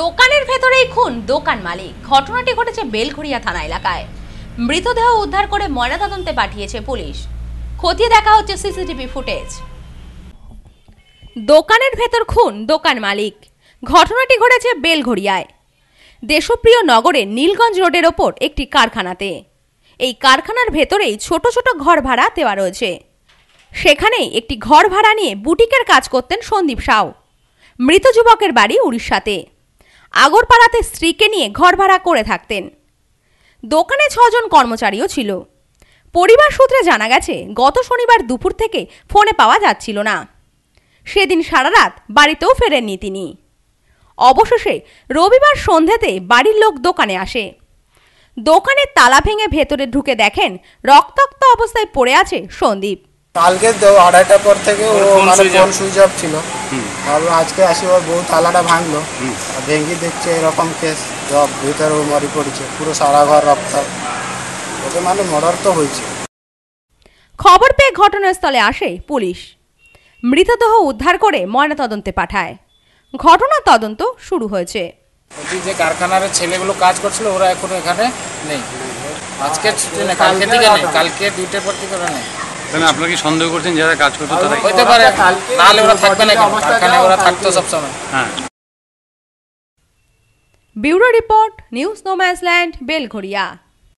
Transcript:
দোকানের ভেতরেই খুন দোকান মালিক ঘটনাটি ঘটেছে বেলঘড়িয়া থানা এলাকায় মৃতদেহ উদ্ধার করে ময়নাতদন্তে পাঠিয়েছে পুলিশ খতিয়ে দেখা হচ্ছে সিসিটিভি ফুটেজ দোকানের ভেতর খুন দোকান মালিক ঘটনাটি ঘটেছে বেলঘড়িয়ায় দেশপ্রিয় নগরে নীলগঞ্জ রোডের ওপর একটি কারখানাতে এই কারখানার ভেতরেই ছোট ছোট ঘর ভাড়া দেওয়া রয়েছে সেখানেই একটি ঘর ভাড়া নিয়ে বুটিকের কাজ করতেন সন্দীপ সাউ মৃত যুবকের বাড়ি উড়িষ্যাতে আগরপাড়াতে স্ত্রীকে নিয়ে ঘর ভাড়া করে থাকতেন দোকানে ছজন কর্মচারীও ছিল পরিবার সূত্রে জানা গেছে গত শনিবার দুপুর থেকে ফোনে পাওয়া যাচ্ছিল না সেদিন সারা রাত বাড়িতেও ফেরেননি তিনি অবশেষে রবিবার সন্ধেতে বাড়ির লোক দোকানে আসে দোকানে তালা ভেঙে ভেতরে ঢুকে দেখেন রক্তাক্ত অবস্থায় পড়ে আছে সন্দীপ কালকে আড়াইটা পর থেকে ও মানে ফোন সুইচ অফ ছিল ভাবলাম আজকে আসি ওর বউ তালাটা ভাঙলো ভেঙ্গি দেখছে এরকম কেস রব ভিতরে মরি পড়েছে পুরো সারা ঘর রক্তার ওকে মানে মর্ডার তো হয়েছে খবর পেয়ে ঘটনাস্থলে আসে পুলিশ মৃতদেহ উদ্ধার করে ময়নাতদন্তে পাঠায় ঘটনা তদন্ত শুরু হয়েছে যে কারখানার ছেলেগুলো কাজ করছিল ওরা এখন এখানে নেই আজকে কালকে নেই কালকে দুইটার পর থেকে নেই তাহলে আপনারা কি সন্দেহ করছেন যারা কাজ করতো তারা হইতে পারে নাহলে ওরা থাকবে না কেন ওরা থাকতো সবসময় হ্যাঁ ব্যুরো রিপোর্ট নিউজ নোম্যাসল্যান্ড বেলঘড়িয়া